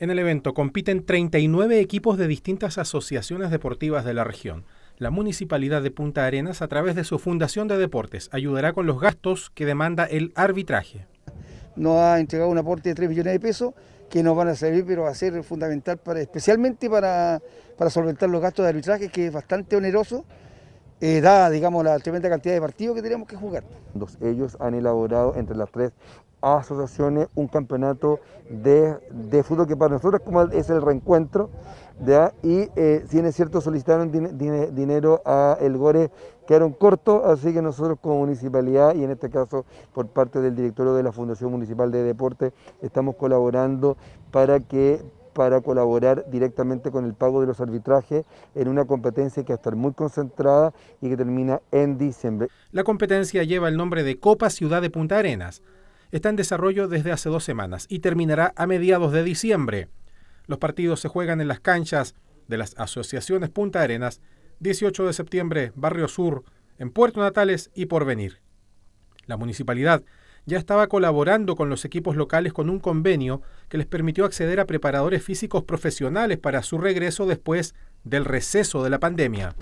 En el evento compiten 39 equipos de distintas asociaciones deportivas de la región. La Municipalidad de Punta Arenas, a través de su Fundación de Deportes, ayudará con los gastos que demanda el arbitraje. Nos ha entregado un aporte de 3 millones de pesos que nos van a servir, pero va a ser fundamental, especialmente para, para solventar los gastos de arbitraje, que es bastante oneroso. Eh, da, digamos, la tremenda cantidad de partidos que tenemos que jugar. Ellos han elaborado entre las tres asociaciones un campeonato de, fútbol que para nosotros como es el reencuentro, y eh, si es cierto solicitaron dinero a El Gore, quedaron cortos, así que nosotros como municipalidad y en este caso por parte del directorio de la Fundación Municipal de Deporte estamos colaborando para que para colaborar directamente con el pago de los arbitrajes en una competencia que va a estar muy concentrada y que termina en diciembre. La competencia lleva el nombre de Copa Ciudad de Punta Arenas. Está en desarrollo desde hace dos semanas y terminará a mediados de diciembre. Los partidos se juegan en las canchas de las asociaciones Punta Arenas, 18 de septiembre, Barrio Sur, en Puerto Natales y Porvenir. La municipalidad ya estaba colaborando con los equipos locales con un convenio que les permitió acceder a preparadores físicos profesionales para su regreso después del receso de la pandemia.